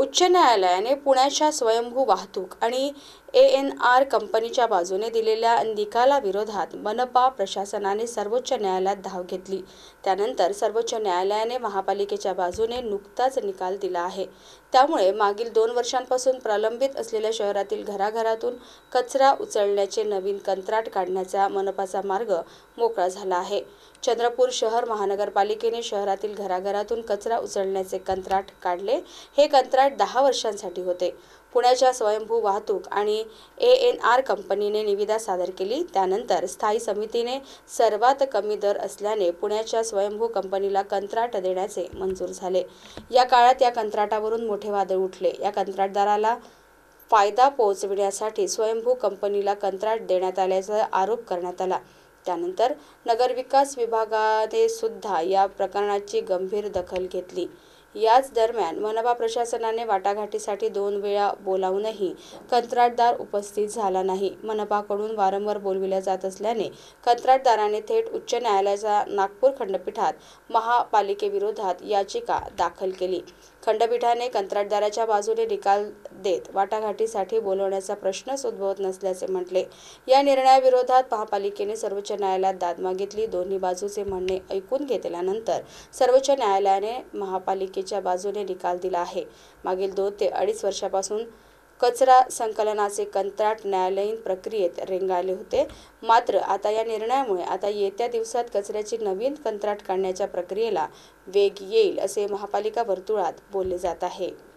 उच्च न्यायालयाने पुण्याच्या स्वयंभू वाहतूक आणि ए एन आर कंपनीच्या बाजूने दिलेल्या निकालाविरोधात मनपा प्रशासनाने सर्वोच्च न्यायालयात धाव घेतली त्यानंतर सर्वोच्च न्यायालयाने महापालिकेच्या बाजूने नुकताच निकाल दिला आहे त्यामुळे मागील दोन वर्षांपासून प्रलंबित असलेल्या शहरातील घराघरातून कचरा उचलण्याचे नवीन कंत्राट काढण्याचा मनपाचा मार्ग मोकळा झाला आहे चंद्रपूर शहर महानगरपालिकेने शहरातील घराघरातून कचरा उचलण्याचे कंत्राट काढले हे कंत्राट कॉन्ट्रॅक्ट दहा वर्षांसाठी होते पुण्याच्या स्वयंभू वाहतूक आणि ए एन आर कंपनीने निविदा सादर केली त्यानंतर स्थायी समितीने सर्वात कमी दर असल्याने पुण्याच्या स्वयंभू कंपनीला कंत्राट देण्याचे मंजूर झाले या काळात या कंत्राटावरून मोठे वादळ उठले या कंत्राटदाराला फायदा पोहोचविण्यासाठी स्वयंभू कंपनीला कंत्राट देण्यात आल्याचा आरोप करण्यात आला त्यानंतर नगरविकास विभागाने सुद्धा या प्रकरणाची गंभीर दखल घेतली याच दरम्यान मनपा प्रशासनाने वाटाघाटीसाठी दोन वेळा बोलावूनही कंत्राटदार उपस्थित झाला नाही मनपाकडून वारंवार बोलविल्या जात असल्याने कंत्राटदाराने थेट उच्च न्यायालयाच्या नागपूर खंडपीठात महापालिकेविरोधात याचिका दाखल केली खंडपीठाने कंत्राटदाराच्या बाजूने निकाल देत वाटाघाटीसाठी बोलवण्याचा प्रश्नच उद्भवत नसल्याचे म्हटले या निर्णयाविरोधात महापालिकेने सर्वोच्च न्यायालयात दाद मागितली दोन्ही बाजूचे म्हणणे ऐकून घेतल्यानंतर सर्वोच्च न्यायालयाने महापालिके पालिकेच्या बाजूने निकाल दिला आहे मागील दोन ते अडीच वर्षापासून कचरा संकलनाचे कंत्राट न्यायालयीन प्रक्रियेत रेंगाळले होते मात्र आता या निर्णयामुळे आता येत्या दिवसात कचऱ्याची नवीन कंत्राट काढण्याच्या प्रक्रियेला वेग येईल असे महापालिका वर्तुळात बोलले जात आहे